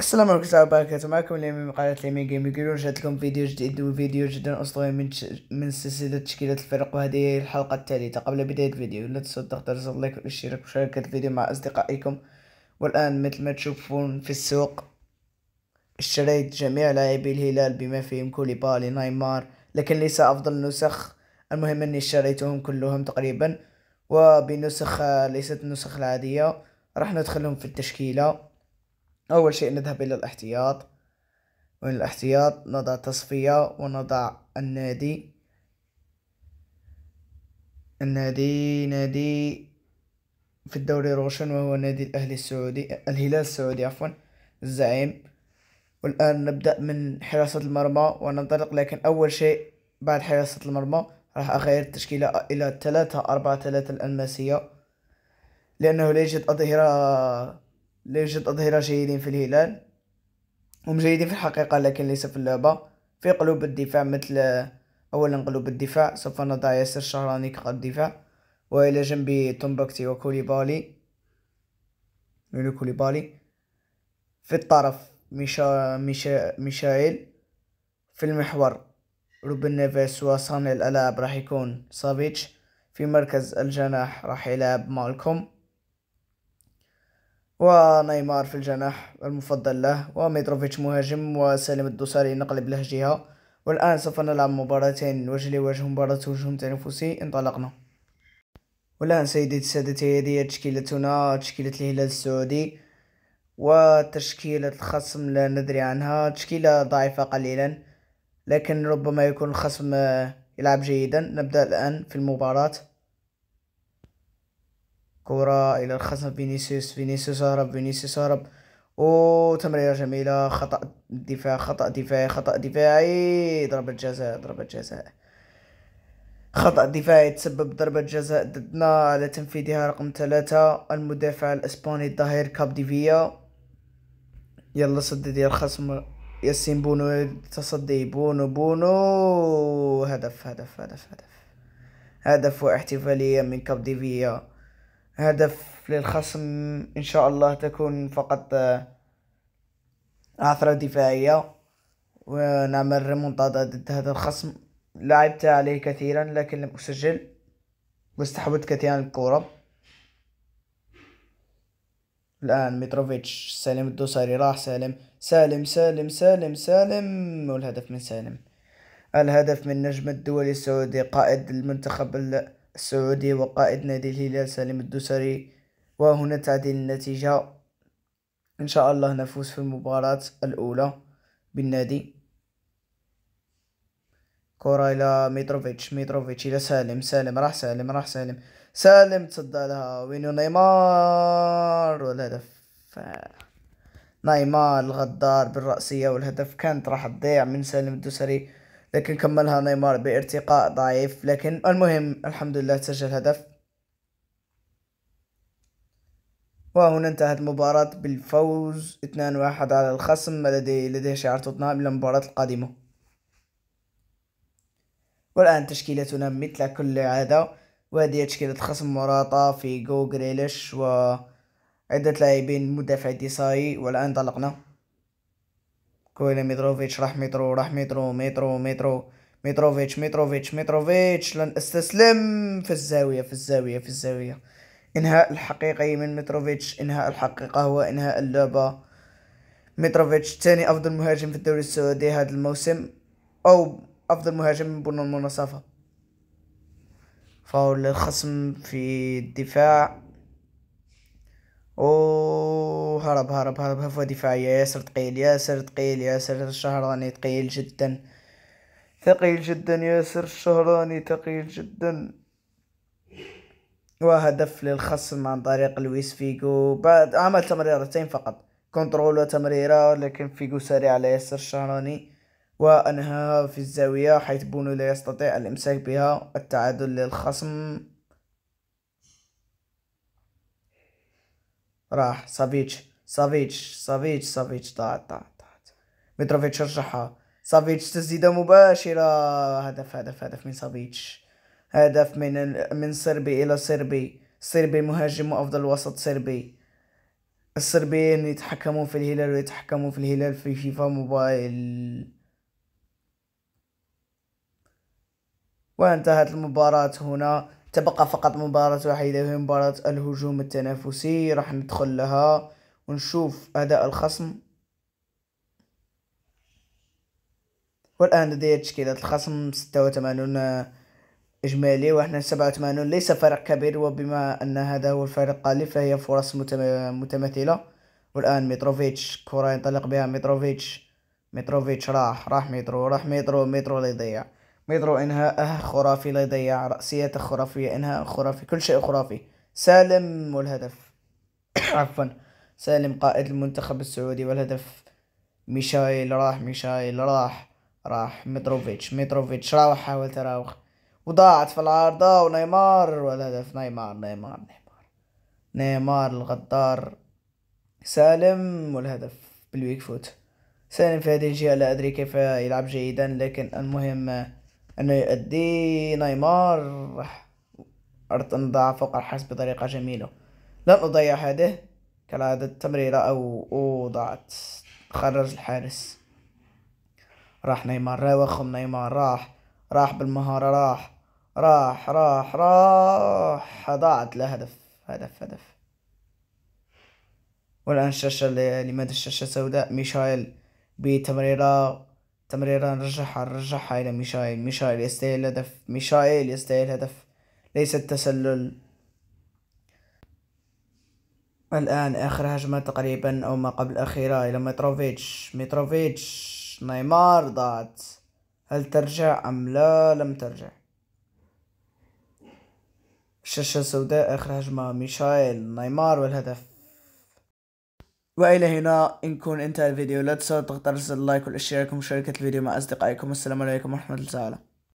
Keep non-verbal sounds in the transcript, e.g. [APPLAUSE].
السلام عليكم ورحمة الله وبركاته معكم اليوم قناة ليمي جيم يقولون جات لكم فيديو جديد وفيديو جدا أسطوري من من سلسلة تشكيلات الفرق وهذه هي الحلقة الثالثة قبل بداية الفيديو لا تنسوا الضغط على زر اللايك والاشتراك ومشاركة الفيديو مع أصدقائكم والآن مثل ما تشوفون في السوق اشتريت جميع لاعبي الهلال بما فيهم كوليبالي نيمار لكن ليس أفضل نسخ المهم أني اشتريتهم كلهم تقريبا وبنسخ ليست النسخ العادية راح ندخلهم في التشكيلة أول شيء نذهب إلى الاحتياط ومن الاحتياط نضع تصفية ونضع النادي النادي نادي في الدوري روشن وهو نادي الأهلي السعودي الهلال السعودي عفوا الزعيم والآن نبدأ من حراسة المرمى وننطلق لكن أول شيء بعد حراسة المرمى راح أغير التشكيلة إلى ثلاثة أربعة ثلاثة الألماسية لأنه لا يوجد أظهرة لا يوجد أظهرة جيدين في الهلال هم جيدين في الحقيقة لكن ليس في اللعبة في قلوب الدفاع مثل أولا قلوب الدفاع سوف نضع ياسر شهراني كقلب دفاع وإلى جنبي تومبكتي وكوليبالي يوني كوليبالي في الطرف ميشا ميشا ميشائيل في المحور روبن نيفيس وصانع الألعاب راح يكون سافيتش في مركز الجناح راح يلعب مالكوم ونيمار في الجناح المفضل له وميتروفيتش مهاجم وسالم الدوسري نقلب له جهة والآن سوف نلعب مباراتين وجه لوجه مباراة هجوم تنافسي انطلقنا والآن سيدي سادتي هذه تشكيلتنا تشكيلة الهلال السعودي وتشكيلة الخصم لا ندري عنها تشكيلة ضعيفة قليلا لكن ربما يكون الخصم يلعب جيدا نبدأ الآن في المباراة كرة إلى الخصم فينيسيوس فينيسيوس هرب فينيسيوس هرب أو تمريرة جميلة خطأ دفاع خطأ دفاعي خطأ دفاعي ضربة جزاء ضربة جزاء خطأ دفاعي تسبب ضربة جزاء ضدنا على تنفيذها رقم ثلاثة المدافع الإسباني الظهير كابديفيا يلا صدد يا الخصم ياسين بونو تصدي بونو بونو هدف هدف هدف هدف هدف واحتفالية من كابديفيا هدف للخصم إن شاء الله تكون فقط آه، عثرة دفاعية ونعمل ريمونتادا ضد هذا الخصم لعبت عليه كثيرا لكن لم أسجل واستحوذت كثيرا الكرة الآن متروفيتش سالم الدوسري راح سالم سالم سالم سالم سالم والهدف من سالم الهدف من نجم الدولي السعودي قائد المنتخب السعودي وقائد نادي الهلال سالم الدوسري وهنا تعديل النتيجة إن شاء الله نفوز في المباراة الأولى بالنادي كرة إلى ميتروفيتش ميتروفيتش إلى سالم سالم راح سالم راح سالم سالم تصدى لها وينو نيمار والهدف نيمار الغدار بالرأسية والهدف كانت راح تضيع من سالم الدوسري لكن كملها نيمار بارتقاء ضعيف لكن المهم الحمد لله سجل هدف وهنا انتهت المباراة بالفوز 2-1 على الخصم الذي لديه شعار توتنهام للمباراة القادمة والآن تشكيلتنا مثل كل عادة وهذه تشكيلة خصم مراطة في جو جريليش وعدة لاعبين مدافع ديساي والآن انطلقنا كويلي ميتروفيتش راح مترو راح مترو مترو مترو متروفيتش متروفيتش متروفيتش لن استسلم في الزاوية في الزاوية في الزاوية انهاء الحقيقي من متروفيتش انهاء الحقيقة هو انهاء اللعبة متروفيتش ثاني افضل مهاجم في الدوري السعودي هذا الموسم او افضل مهاجم من بنو المناصفة فاول الخصم في الدفاع و هرب هرب هرب هفوة دفاعية ياسر تقيل ياسر تقيل ياسر الشهراني تقيل جدا ثقيل جدا ياسر الشهراني تقيل جدا وهدف للخصم عن طريق لويس فيجو بعد عمل تمريرتين فقط كنترول وتمريرة لكن فيجو سريع على ياسر الشهراني وأنهاها في الزاوية حيث بونو لا يستطيع الإمساك بها التعادل للخصم راح صابيتش سافيتش سافيتش سافيتش ضاعت ضاعت ضاعت متروفيتش رجعها سافيتش تسديدة مباشرة هدف هدف هدف من سافيتش هدف من ال... من صربي إلى صربي صربي مهاجم وأفضل وسط صربي الصربيين يتحكموا في الهلال ويتحكموا في الهلال في فيفا موبايل وانتهت المباراة هنا تبقى فقط مباراة وحيدة وهي مباراة الهجوم التنافسي راح ندخل لها ونشوف أداء الخصم والآن لدي تشكيلة الخصم ستة وثمانون إجمالي وإحنا سبعة وثمانون ليس فرق كبير وبما أن هذا هو الفريق قليل فهي فرص متماثلة والآن متروفيتش كرة ينطلق بها متروفيتش متروفيتش راح راح مترو راح مترو مترو لا يضيع مترو إنهاءه خرافي لا يضيع رأسية خرافية إنهاء خرافي كل شيء خرافي سالم والهدف [COUGHS] عفوا سالم قائد المنتخب السعودي والهدف ميشايل راح ميشايل راح راح متروفيتش متروفيتش راوح حاول تراوخ وضاعت في العارضة ونيمار والهدف نيمار نيمار نيمار نيمار الغدار سالم والهدف بالويك فوت سالم في هذه الجهة لا أدري كيف يلعب جيدا لكن المهم أنه يؤدي نيمار راح أرتن ضاع فوق الحارس بطريقة جميلة لن أضيع هذه كالعادة التمريرة أو وضعت خرج الحارس راح نيمار راوخهم نيمار راح راح بالمهارة راح راح راح راح ضاعت لا هدف هدف هدف والآن الشاشة لماذا الشاشة سوداء ميشايل بتمريرة تمريرة نرجعها نرجعها إلى ميشايل ميشايل يستاهل هدف ميشايل يستاهل هدف ليس التسلل الآن آخر هجمة تقريبا أو ما قبل الاخيره إلى متروفيتش متروفيتش نيمار ضاعت هل ترجع أم لا لم ترجع الشاشة السوداء آخر هجمة ميشايل نيمار والهدف وإلى هنا إن كون انتهى الفيديو لا تنسوا تضغط على زر اللايك والاشتراك ومشاركة الفيديو مع أصدقائكم والسلام عليكم ورحمة الله تعالى